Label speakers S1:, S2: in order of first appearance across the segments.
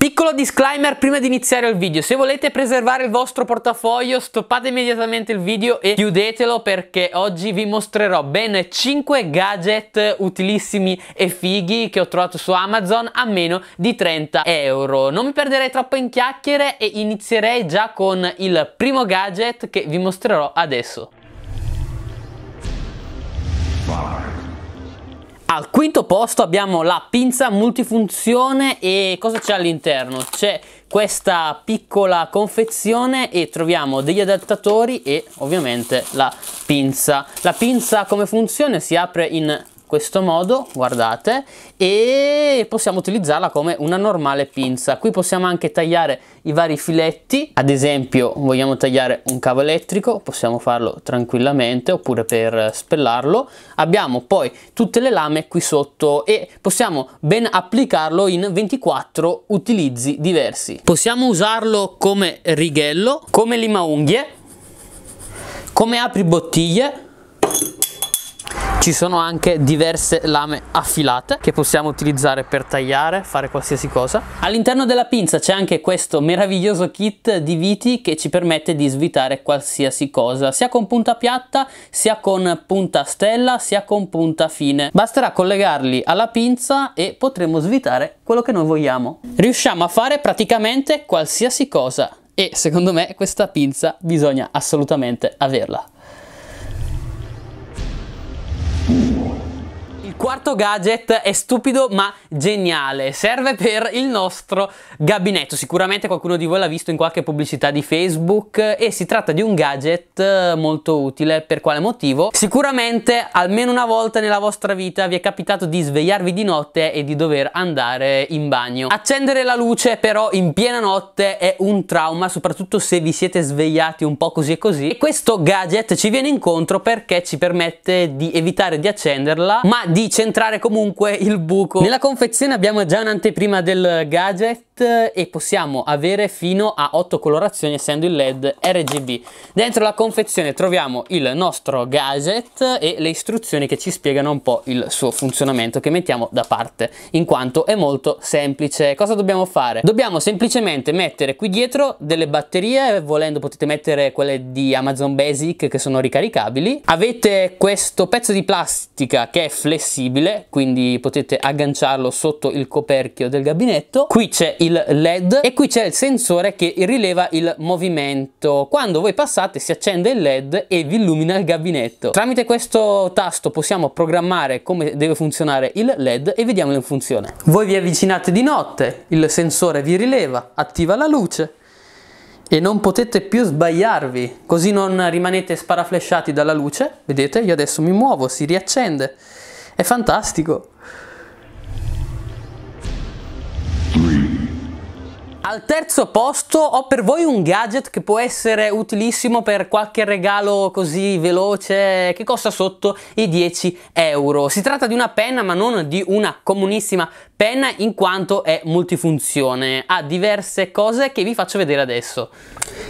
S1: Piccolo disclaimer prima di iniziare il video, se volete preservare il vostro portafoglio stoppate immediatamente il video e chiudetelo perché oggi vi mostrerò ben 5 gadget utilissimi e fighi che ho trovato su Amazon a meno di 30 euro. Non mi perderei troppo in chiacchiere e inizierei già con il primo gadget che vi mostrerò adesso. Wow. Al quinto posto abbiamo la pinza multifunzione e cosa c'è all'interno? C'è questa piccola confezione e troviamo degli adattatori e ovviamente la pinza. La pinza come funzione? Si apre in questo modo, guardate, e possiamo utilizzarla come una normale pinza. Qui possiamo anche tagliare i vari filetti, ad esempio vogliamo tagliare un cavo elettrico, possiamo farlo tranquillamente oppure per spellarlo. Abbiamo poi tutte le lame qui sotto e possiamo ben applicarlo in 24 utilizzi diversi. Possiamo usarlo come righello, come lima unghie, come apri bottiglie, ci sono anche diverse lame affilate che possiamo utilizzare per tagliare, fare qualsiasi cosa. All'interno della pinza c'è anche questo meraviglioso kit di viti che ci permette di svitare qualsiasi cosa, sia con punta piatta, sia con punta stella, sia con punta fine. Basterà collegarli alla pinza e potremo svitare quello che noi vogliamo. Riusciamo a fare praticamente qualsiasi cosa e secondo me questa pinza bisogna assolutamente averla. Quarto gadget è stupido ma geniale, serve per il nostro gabinetto, sicuramente qualcuno di voi l'ha visto in qualche pubblicità di Facebook e si tratta di un gadget eh, molto utile, per quale motivo? Sicuramente almeno una volta nella vostra vita vi è capitato di svegliarvi di notte e di dover andare in bagno. Accendere la luce però in piena notte è un trauma, soprattutto se vi siete svegliati un po' così e così e questo gadget ci viene incontro perché ci permette di evitare di accenderla ma di centrare comunque il buco. Nella confezione abbiamo già un'anteprima del gadget e possiamo avere fino a 8 colorazioni essendo il LED RGB. Dentro la confezione troviamo il nostro gadget e le istruzioni che ci spiegano un po' il suo funzionamento che mettiamo da parte in quanto è molto semplice. Cosa dobbiamo fare? Dobbiamo semplicemente mettere qui dietro delle batterie, volendo potete mettere quelle di Amazon Basic che sono ricaricabili. Avete questo pezzo di plastica che è flessibile flessibile, quindi potete agganciarlo sotto il coperchio del gabinetto. Qui c'è il LED e qui c'è il sensore che rileva il movimento. Quando voi passate si accende il LED e vi illumina il gabinetto. Tramite questo tasto possiamo programmare come deve funzionare il LED e vediamo in funzione. Voi vi avvicinate di notte, il sensore vi rileva, attiva la luce e non potete più sbagliarvi, così non rimanete sparaflesciati dalla luce. Vedete, io adesso mi muovo, si riaccende. È fantastico. Al terzo posto ho per voi un gadget che può essere utilissimo per qualche regalo così veloce che costa sotto i 10 euro. Si tratta di una penna ma non di una comunissima penna in quanto è multifunzione, ha diverse cose che vi faccio vedere adesso.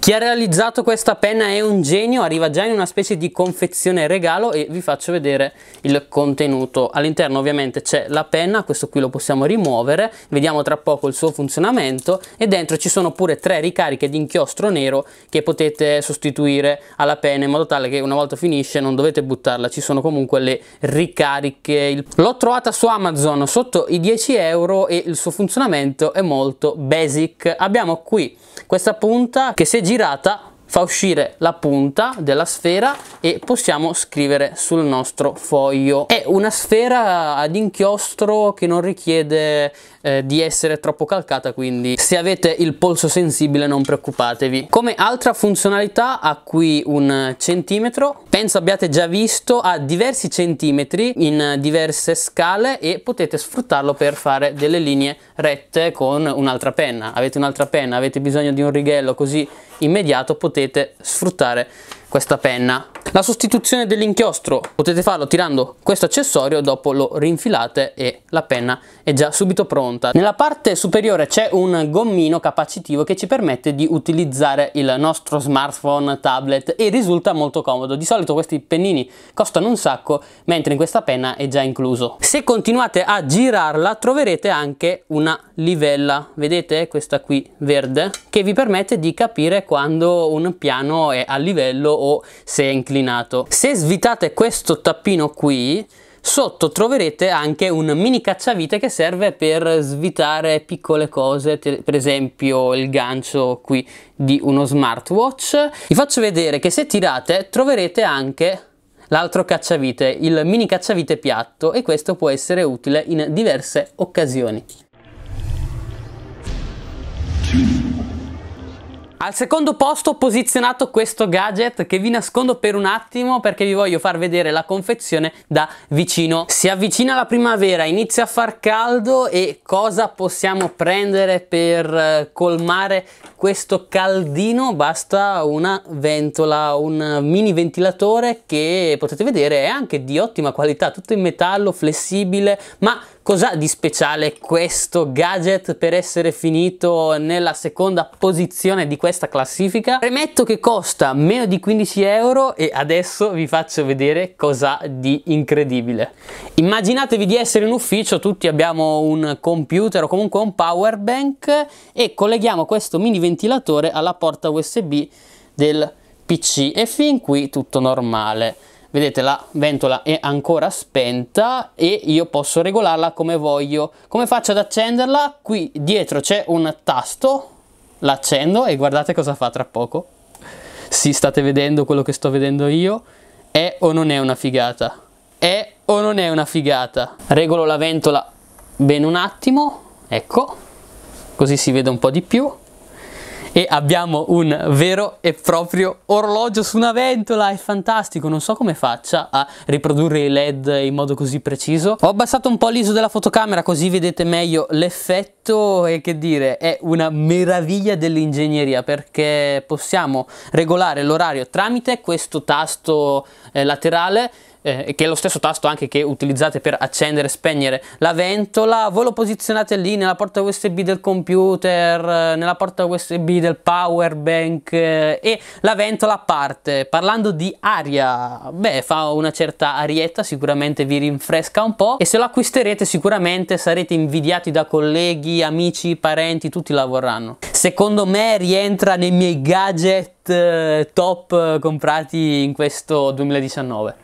S1: Chi ha realizzato questa penna è un genio, arriva già in una specie di confezione regalo e vi faccio vedere il contenuto. All'interno ovviamente c'è la penna, questo qui lo possiamo rimuovere, vediamo tra poco il suo funzionamento e dentro ci sono pure tre ricariche di inchiostro nero che potete sostituire alla penna in modo tale che una volta finisce non dovete buttarla, ci sono comunque le ricariche. L'ho trovata su Amazon sotto i 10 10 euro e il suo funzionamento è molto basic. Abbiamo qui questa punta che si è girata fa uscire la punta della sfera e possiamo scrivere sul nostro foglio. È una sfera ad inchiostro che non richiede eh, di essere troppo calcata, quindi se avete il polso sensibile non preoccupatevi. Come altra funzionalità ha qui un centimetro, penso abbiate già visto, ha diversi centimetri in diverse scale e potete sfruttarlo per fare delle linee rette con un'altra penna. Avete un'altra penna, avete bisogno di un righello così immediato potete sfruttare questa penna. La sostituzione dell'inchiostro potete farlo tirando questo accessorio, dopo lo rinfilate e la penna è già subito pronta. Nella parte superiore c'è un gommino capacitivo che ci permette di utilizzare il nostro smartphone, tablet e risulta molto comodo. Di solito questi pennini costano un sacco, mentre in questa penna è già incluso. Se continuate a girarla troverete anche una livella, vedete questa qui verde, che vi permette di capire quando un piano è a livello o se è inclinato. Se svitate questo tappino qui Sotto troverete anche un mini cacciavite che serve per svitare piccole cose, per esempio il gancio qui di uno smartwatch. Vi faccio vedere che se tirate troverete anche l'altro cacciavite, il mini cacciavite piatto e questo può essere utile in diverse occasioni. Al secondo posto ho posizionato questo gadget che vi nascondo per un attimo perché vi voglio far vedere la confezione da vicino. Si avvicina la primavera, inizia a far caldo e cosa possiamo prendere per eh, colmare questo caldino? Basta una ventola, un mini ventilatore che potete vedere è anche di ottima qualità, tutto in metallo, flessibile, ma Cos'ha di speciale questo gadget per essere finito nella seconda posizione di questa classifica? Premetto che costa meno di 15 euro e adesso vi faccio vedere cos'ha di incredibile. Immaginatevi di essere in ufficio, tutti abbiamo un computer o comunque un power bank e colleghiamo questo mini ventilatore alla porta USB del PC e fin qui tutto normale vedete la ventola è ancora spenta e io posso regolarla come voglio come faccio ad accenderla qui dietro c'è un tasto l'accendo e guardate cosa fa tra poco si state vedendo quello che sto vedendo io è o non è una figata è o non è una figata regolo la ventola bene un attimo ecco così si vede un po' di più e abbiamo un vero e proprio orologio su una ventola, è fantastico, non so come faccia a riprodurre i led in modo così preciso. Ho abbassato un po' l'ISO della fotocamera così vedete meglio l'effetto e che dire, è una meraviglia dell'ingegneria perché possiamo regolare l'orario tramite questo tasto eh, laterale eh, che è lo stesso tasto anche che utilizzate per accendere e spegnere la ventola, voi lo posizionate lì nella porta USB del computer, eh, nella porta USB del power bank eh, e la ventola parte. Parlando di aria, beh, fa una certa arietta, sicuramente vi rinfresca un po' e se lo acquisterete sicuramente sarete invidiati da colleghi, amici, parenti, tutti la vorranno. Secondo me rientra nei miei gadget eh, top eh, comprati in questo 2019.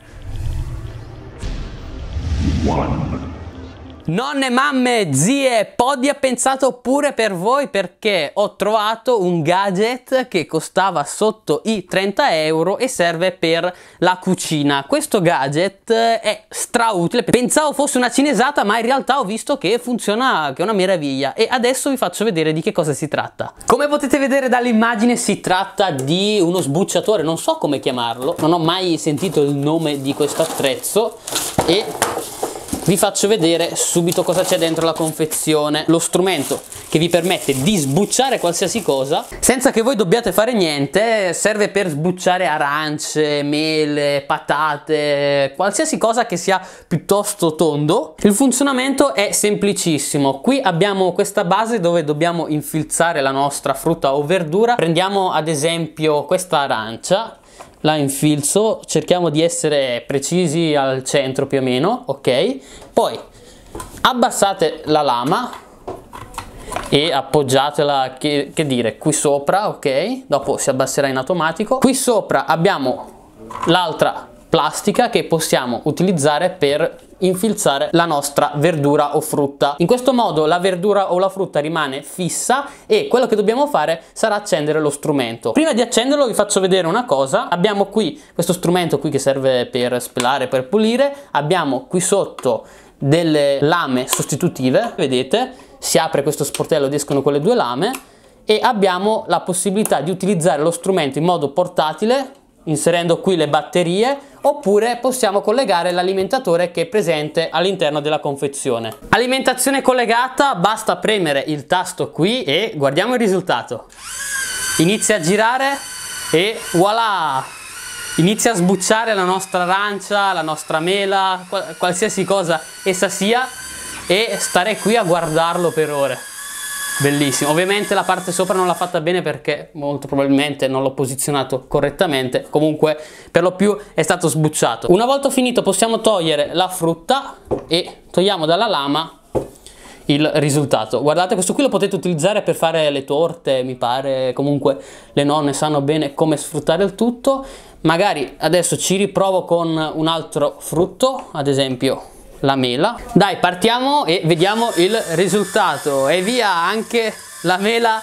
S1: Nonne, mamme, zie, Poddy ha pensato pure per voi perché ho trovato un gadget che costava sotto i 30 euro e serve per la cucina. Questo gadget è strautile, pensavo fosse una cinesata ma in realtà ho visto che funziona, che è una meraviglia e adesso vi faccio vedere di che cosa si tratta. Come potete vedere dall'immagine si tratta di uno sbucciatore, non so come chiamarlo, non ho mai sentito il nome di questo attrezzo e vi faccio vedere subito cosa c'è dentro la confezione lo strumento che vi permette di sbucciare qualsiasi cosa senza che voi dobbiate fare niente serve per sbucciare arance mele patate qualsiasi cosa che sia piuttosto tondo il funzionamento è semplicissimo qui abbiamo questa base dove dobbiamo infilzare la nostra frutta o verdura prendiamo ad esempio questa arancia la infilzo, cerchiamo di essere precisi al centro più o meno, ok? Poi abbassate la lama e appoggiatela, che, che dire, qui sopra, ok? Dopo si abbasserà in automatico. Qui sopra abbiamo l'altra plastica che possiamo utilizzare per infilzare la nostra verdura o frutta. In questo modo la verdura o la frutta rimane fissa e quello che dobbiamo fare sarà accendere lo strumento. Prima di accenderlo vi faccio vedere una cosa. Abbiamo qui questo strumento qui che serve per spelare, per pulire. Abbiamo qui sotto delle lame sostitutive, vedete? Si apre questo sportello ed escono quelle due lame e abbiamo la possibilità di utilizzare lo strumento in modo portatile inserendo qui le batterie oppure possiamo collegare l'alimentatore che è presente all'interno della confezione. Alimentazione collegata, basta premere il tasto qui e guardiamo il risultato. Inizia a girare e voilà! Inizia a sbucciare la nostra arancia, la nostra mela, qualsiasi cosa essa sia e stare qui a guardarlo per ore bellissimo ovviamente la parte sopra non l'ha fatta bene perché molto probabilmente non l'ho posizionato correttamente comunque per lo più è stato sbucciato una volta finito possiamo togliere la frutta e togliamo dalla lama il risultato guardate questo qui lo potete utilizzare per fare le torte mi pare comunque le nonne sanno bene come sfruttare il tutto magari adesso ci riprovo con un altro frutto ad esempio la mela dai partiamo e vediamo il risultato e via anche la mela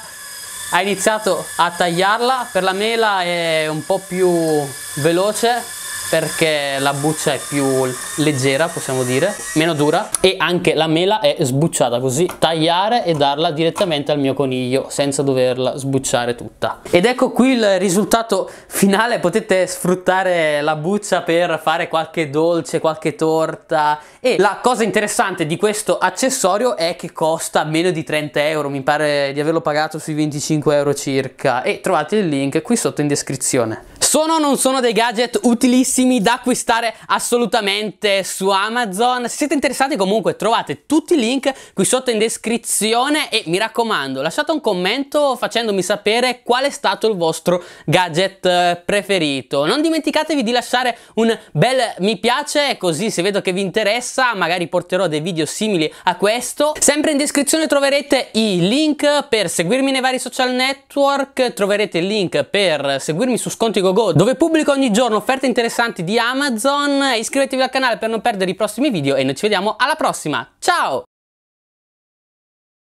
S1: ha iniziato a tagliarla per la mela è un po' più veloce perché la buccia è più leggera possiamo dire meno dura e anche la mela è sbucciata così tagliare e darla direttamente al mio coniglio senza doverla sbucciare tutta ed ecco qui il risultato finale potete sfruttare la buccia per fare qualche dolce qualche torta e la cosa interessante di questo accessorio è che costa meno di 30 euro mi pare di averlo pagato sui 25 euro circa e trovate il link qui sotto in descrizione sono o non sono dei gadget utilissimi da acquistare assolutamente su Amazon? Se siete interessati comunque trovate tutti i link qui sotto in descrizione e mi raccomando lasciate un commento facendomi sapere qual è stato il vostro gadget eh, preferito. Non dimenticatevi di lasciare un bel mi piace così se vedo che vi interessa magari porterò dei video simili a questo. Sempre in descrizione troverete i link per seguirmi nei vari social network, troverete il link per seguirmi su Sconti GoGo dove pubblico ogni giorno offerte interessanti di Amazon. Iscrivetevi al canale per non perdere i prossimi video e noi ci vediamo alla prossima. Ciao!